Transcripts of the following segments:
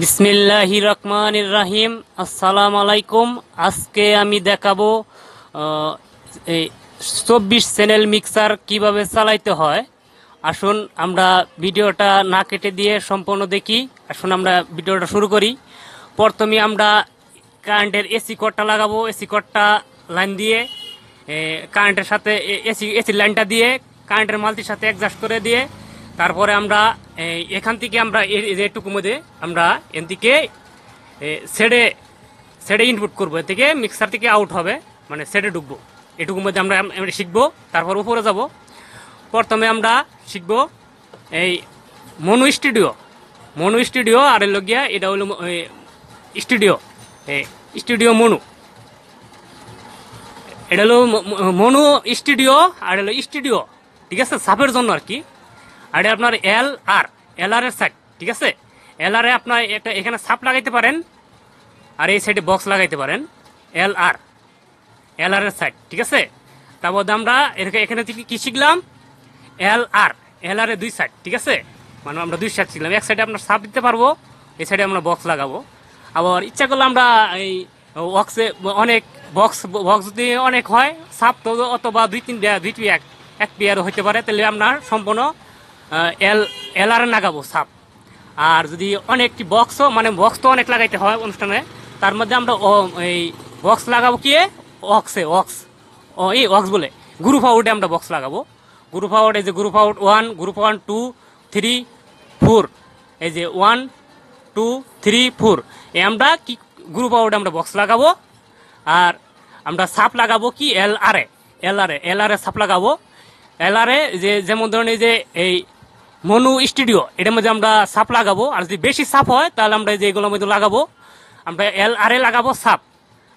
বিসমিল্লাহি রহমানির রাহিম আসসালাম আলাইকুম আজকে আমি দেখাবো চব্বিশ চ্যানেল মিক্সার কিভাবে চালাইতে হয় আসুন আমরা ভিডিওটা না কেটে দিয়ে সম্পূর্ণ দেখি আসুন আমরা ভিডিওটা শুরু করি প্রথমে আমরা কারেন্টের এসি কটটা লাগাবো এসি কটটা লাইন দিয়ে কারেন্টের সাথে এসি এসি লাইনটা দিয়ে কারেন্টের মালতির সাথে অ্যাডজাস্ট করে দিয়ে তারপরে আমরা এখান থেকে আমরা মানে এটুকু মধ্যে আমরা এন থেকে সেডে সেডে ইনপুট করবো এ থেকে মিক্সার থেকে আউট হবে মানে সেডে ঢুকবো এটুকুর মধ্যে আমরা শিখবো তারপর উপরে যাব প্রথমে আমরা শিখবো এই মনু স্টুডিও মনু স্টুডিও আর এর লগিয়া এটা হলো স্টুডিও স্টুডিও মনু এটা হলো মনু স্টুডিও আর হলো স্টুডিও ঠিক আছে সাপের জন্য আর কি আর এটা আপনার এল আর এল আর এর সাইড ঠিক আছে এল আর এ আপনার একটা এখানে সাপ লাগাইতে পারেন আর এই সাইডে বক্স লাগাইতে পারেন এল আর এল আর এর সাইড ঠিক আছে তারপর আমরা এখানে কি শিখলাম এল আর এল আর এ দুই সাইড ঠিক আছে মানে আমরা দুই সাইড শিখলাম এক সাইডে আমরা সাপ দিতে পারবো এই সাইডে আমরা বক্স লাগাবো আবার ইচ্ছা করলে আমরা এই বক্সে অনেক বক্স বক্স যদি অনেক হয় সাপ তো অথবা দুই তিন দুই এক এক পেয়ারও হইতে পারে তাহলে আপনার সম্পূর্ণ এল এলার লাগাবো সাপ আর যদি অনেকটি বক্সও মানে বক্স তো অনেক লাগাইতে হয় অনুষ্ঠানে তার মধ্যে আমরা এই বক্স লাগাবো কি অক্সে অক্স ও এই অক্স বলে গ্রুপ আউটে আমরা বক্স লাগাবো গ্রুপ আউট এই যে group out one group one two three four এই যে ওয়ান টু থ্রি ফোর এ আমরা কি গ্রুপ আউটে আমরা বক্স লাগাবো আর আমরা সাপ লাগাবো কি এল আর এ এল আর এ এল আর এ সাপ লাগাবো এল আর এ যে যেমন ধরুন এই যে এই মনু স্টুডিও এটার মধ্যে আমরা সাপ লাগাবো আর যদি বেশি সাপ হয় তাহলে আমরা যে এগুলোর মধ্যে লাগাবো আমরা এল আর এ লাগাবো সাপ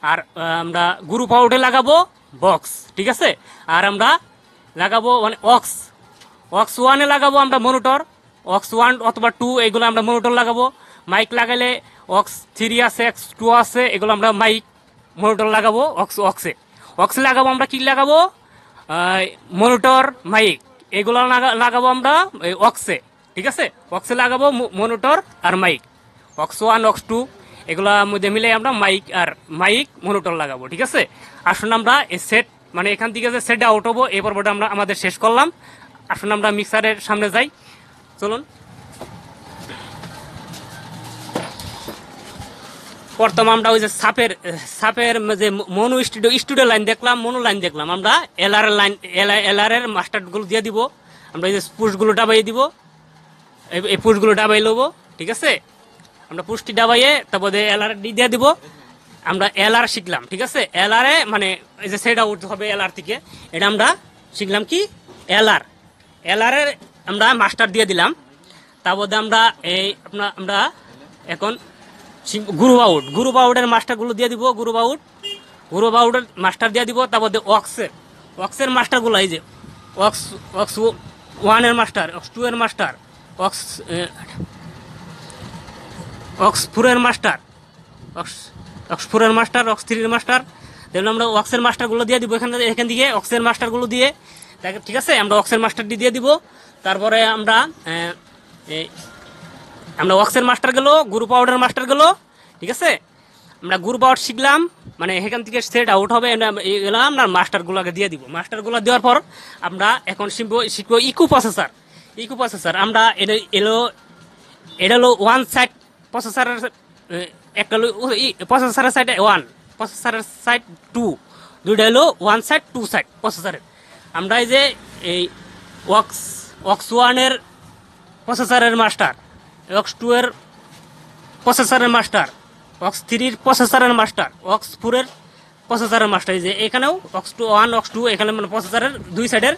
আর আমরা গুরু পাউডে লাগাবো বক্স ঠিক আছে আর আমরা লাগাবো মানে অক্স অক্স ওয়ানে লাগাবো আমরা মনিটর অক্স ওয়ান অথবা টু এগুলো আমরা মনিটর লাগাবো মাইক লাগালে অক্স থ্রি আছে এক্স টু আছে এগুলো আমরা মাইক মনিটর লাগাবো অক্স অক্সে অক্সে লাগাবো আমরা কি লাগাবো মনিটর মাইক এগুলো লাগাবো আমরা অক্সে ঠিক আছে অক্সে লাগাবো মনিটর আর mic aux one aux two এগুলোর মধ্যে মিলে আমরা মাইক আর মাইক মনিটর লাগাবো ঠিক আছে আসুন আমরা এই সেট মানে এখান থেকে যে সেটটা আউট হবো এই পর্বটা আমরা আমাদের শেষ করলাম আসুন আমরা মিক্সারের সামনে যাই চলুন প্রথম আমরা ওই যে সাপের সাপের যে মনু স্টুডিও স্টুডিও লাইন দেখলাম মনু লাইন দেখলাম আমরা এলআর লাইন এলআরের মাস্টারগুলো দিয়ে দিব আমরা এই যে পুষগুলো ডাবাইয়ে দিব এই পুষগুলো ডাবাই লব ঠিক আছে আমরা পুষ্টি ডাবাইয়ে তারপরে এলআর ডি দিয়ে দিব আমরা এলআর শিখলাম ঠিক আছে এলআরে মানে এই যে সেটা আউট হবে এলআর থেকে এটা আমরা শিখলাম কি এলআর এলআরের আমরা মাস্টার দিয়ে দিলাম তারপরে আমরা এই আপনার আমরা এখন গুরু বাউট গুরু বাউটের মাস্টারগুলো দিয়ে দিব গুরু বাউট গুরু বাউটের মাস্টার দিয়ে দিব তারপর অক্সের অক্সের মাস্টারগুলো এই যে অক্স অক্স ওয়ানের মাস্টার অক্স টু এর মাস্টার অক্স অক্স ফোরের মাস্টার অক্স অক্স ফোরের মাস্টার অক্স থ্রির মাস্টার দেখুন আমরা অক্সের মাস্টারগুলো দিয়ে দিব এখান এখান থেকে অক্সের মাস্টারগুলো দিয়ে ঠিক আছে আমরা অক্সের মাস্টারটি দিয়ে দিব তারপরে আমরা আমরা ওয়াক্সের মাস্টার গেলো গ্রুপ আউটের মাস্টার গেলো ঠিক আছে আমরা গ্রুপ আউট শিখলাম মানে এখান থেকে সেট আউট হবে এলাম আমরা মাস্টারগুলোকে দিয়ে দিব মাস্টারগুলো দেওয়ার পর আমরা এখন শিখবো শিখবো ইকো প্রসেসার ইকো প্রসেসার আমরা এটা এলো এটা হলো ওয়ান সাইড প্রসেসারের একটা হলো প্রসেসারের সাইড ওয়ান প্রসেসারের সাইড টু দুইটা হলো ওয়ান সাইড টু সাইড প্রসেসারের আমরা এই যে এই ওয়াক্স ওয়াক্স ওয়ানের প্রসেসারের মাস্টার অক্স টু এর প্রসেসরের মাস্টার অক্স থ্রির প্রসেসরের মাস্টার অক্স ফোরের প্রসেসরের মাস্টার যে এখানেও aux two one aux two এখানে মানে প্রসেসরের দুই সাইডের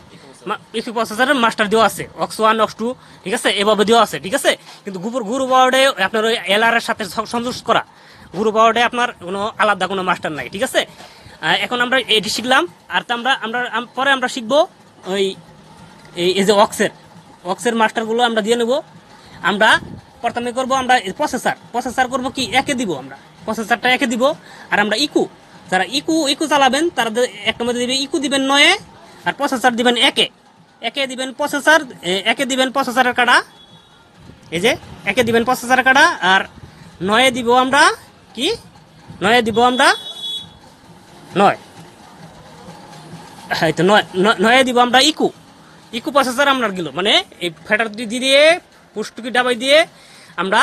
ইকু প্রসেসরের মাস্টার দেওয়া আছে অক্স ওয়ান অক্স টু ঠিক আছে এভাবে দেওয়া আছে ঠিক আছে কিন্তু গুপুর গুরু বাওয়ার্ডে আপনার ওই এলআর এর সাথে সংযুক্ত করা গুরু বাওয়ার্ডে আপনার কোনো আলাদা কোনো মাস্টার নাই ঠিক আছে এখন আমরা এটি শিখলাম আর তা আমরা আমরা পরে আমরা শিখবো ওই এই যে অক্সের অক্সের মাস্টারগুলো আমরা দিয়ে নেব আমরা প্রথমে করব আমরা প্রসেসার প্রসেসার করব কি একে দিব আমরা প্রসেসারটা একে দিব আর আমরা ইকু যারা ইকু ইকু চালাবেন তারা একটা মধ্যে দিবেন ইকু দিবেন নয়ে আর প্রসেসার দিবেন একে একে দিবেন প্রসেসার একে দিবেন প্রসেসারের কাটা এই যে একে দিবেন প্রসেসারের কাটা আর নয়ে দিব আমরা কি নয়ে দিব আমরা নয় হ্যাঁ, তো নয় নয়ে দিব আমরা ইকু ইকো প্রসেসার আপনার গেল মানে এই ফ্যাটার দিয়ে পুষ্টকি ডাবাই দিয়ে আমরা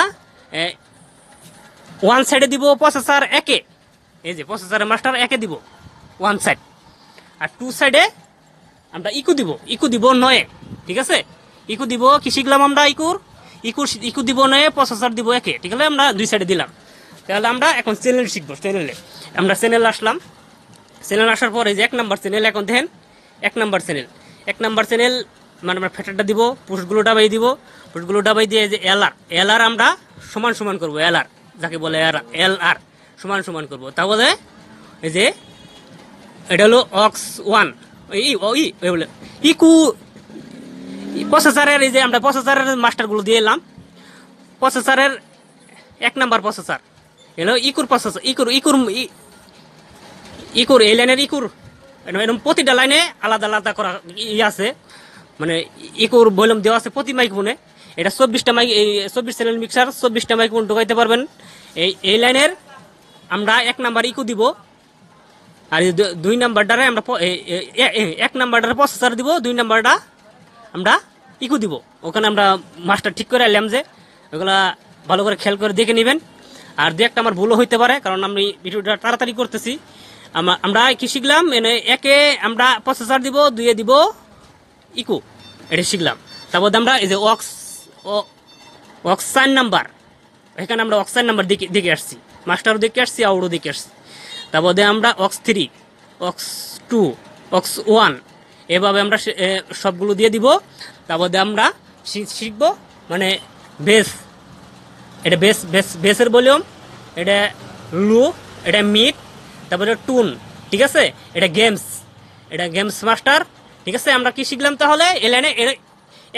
ওয়ান সাইডে দিব প্রসেসার একে এই যে প্রসেসারের মাস্টার একে দিব ওয়ান সাইড আর টু সাইডে আমরা ইকু দিব ইকু দিব নয়ে ঠিক আছে ইকু দিব কি শিখলাম আমরা ইকুর ইকুর ইকু দিব নয়ে প্রসেসার দিব একে ঠিক আছে আমরা দুই সাইডে দিলাম তাহলে আমরা এখন চ্যানেল শিখবো চ্যানেলে আমরা চ্যানেল আসলাম চ্যানেল আসার পরে যে এক নাম্বার চ্যানেল এখন দেখেন এক নাম্বার চ্যানেল এক নাম্বার চ্যানেল মানে আমরা ফ্যাটারটা দিব পুষগুলো ডাবাই দিব পুষগুলো ডাবাই দিয়ে যে এল আর এল আর আমরা সমান সমান করব এল আর যাকে বলে এল আর সমান সমান করব তাহলে এই যে এটা হলো অক্স ওয়ান ই বলে ইকু প্রসেসারের এই যে আমরা প্রসেসারের মাস্টারগুলো দিয়ে এলাম প্রসেসারের এক নাম্বার প্রসেসার এলো ইকুর প্রসেসার ইকুর ইকুর ইকুর এই লাইনের ইকুর এরকম প্রতিটা লাইনে আলাদা আলাদা করা ই আছে মানে ইকোর ভলিউম দেওয়া আছে প্রতি মাইক্রোফোনে এটা চব্বিশটা মাইক এই চব্বিশ চ্যানেল মিক্সার চব্বিশটা মাইক্রোফোন ঢোকাইতে পারবেন এই এই লাইনের আমরা এক নাম্বার ইকো দিব আর দুই নাম্বারটারে আমরা এক নাম্বারটার প্রসেসার দিব দুই নাম্বারটা আমরা ইকো দিব ওখানে আমরা মাস্টার ঠিক করে এলাম যে ওগুলা ভালো করে খেয়াল করে দেখে নেবেন আর দু একটা আমার ভুলও হইতে পারে কারণ আমি ভিডিওটা তাড়াতাড়ি করতেছি আমরা কি শিখলাম মানে একে আমরা প্রসেসার দিব দুয়ে দিব ইকো এটা শিখলাম তারপর আমরা এই যে অক্স অক্সান নাম্বার এখানে আমরা অক্সান নাম্বার দিকে দেখে আসছি মাস্টারও দেখে আসছি আউরও দেখে আসছি তারপর আমরা aux three aux two aux one এভাবে আমরা সবগুলো দিয়ে দিব তারপর আমরা শিখবো মানে বেস এটা বেস বেস বেসের বলিউম এটা লু এটা মিড তারপরে টুন ঠিক আছে এটা গেমস এটা গেমস মাস্টার ঠিক আছে আমরা কি শিখলাম তাহলে এ লাইনে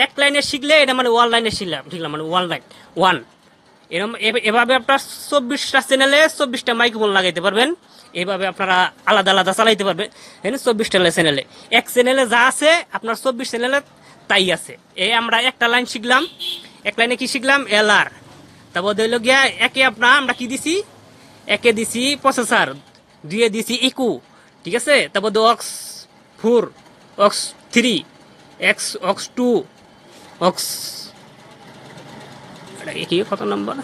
এক লাইনে শিখলে এটা মানে ওয়ান লাইনে শিখলাম শিখলাম মানে ওয়ান লাইন ওয়ান এরকম এভাবে আপনার চব্বিশটা চ্যানেলে চব্বিশটা মাইক্রোফোন লাগাইতে পারবেন এভাবে আপনারা আলাদা আলাদা চালাইতে পারবেন হ্যাঁ চব্বিশটা চ্যানেলে এক চ্যানেলে যা আছে আপনার চব্বিশ চ্যানেলে তাই আছে এই আমরা একটা লাইন শিখলাম এক লাইনে কি শিখলাম এল আর তারপর ধরল গিয়া একে আপনার আমরা কি দিছি একে দিছি প্রসেসার দুয়ে দিছি ইকু ঠিক আছে তারপর aux four aux three aux aux two aux এটা কি কত নম্বর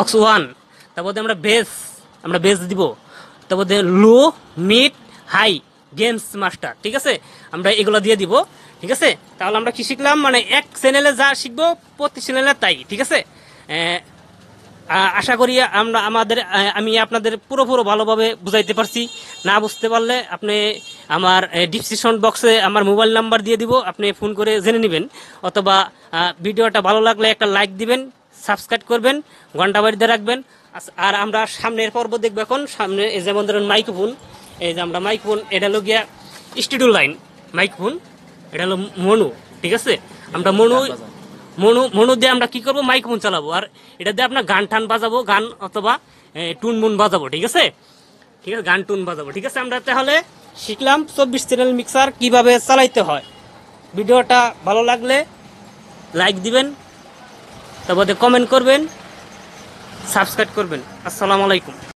অক্স ওয়ান তারপর আমরা বেস আমরা বেস দিব তারপর low mid high gains master ঠিক আছে আমরা এগুলো দিয়ে দিব ঠিক আছে তাহলে আমরা কি শিখলাম মানে এক চ্যানেলে যা শিখবো প্রতি চ্যানেলে তাই ঠিক আছে আশা করি আমরা আমাদের আমি আপনাদের পুরোপুরো ভালোভাবে বুঝাইতে পারছি না বুঝতে পারলে আপনি আমার ডিসক্রিপশন বক্সে আমার মোবাইল নাম্বার দিয়ে দিব আপনি ফোন করে জেনে নেবেন অথবা ভিডিওটা ভালো লাগলে একটা লাইক দিবেন সাবস্ক্রাইব করবেন ঘন্টা বাড়িতে রাখবেন আর আমরা সামনের পর্ব দেখবো এখন সামনে এই যেমন ধরেন মাইক্রোফোন এই যে আমরা মাইক্রোফোন এটা হলো গিয়া স্টুডিও লাইন মাইক্রোফোন এটা হলো মনু ঠিক আছে আমরা মনু মনু মনু দিয়ে আমরা কি করবো মাইক্রোফোন চালাবো আর এটা দিয়ে আপনার গান টান বাজাবো গান অথবা টুন মুন বাজাবো ঠিক আছে ঠিক আছে গান টুন বাজাবো ঠিক আছে আমরা তাহলে শিখলাম চব্বিশ চ্যানেল মিক্সার কিভাবে চালাইতে হয় ভিডিওটা ভালো লাগলে লাইক দিবেন তারপরে কমেন্ট করবেন সাবস্ক্রাইব করবেন আসসালামু আলাইকুম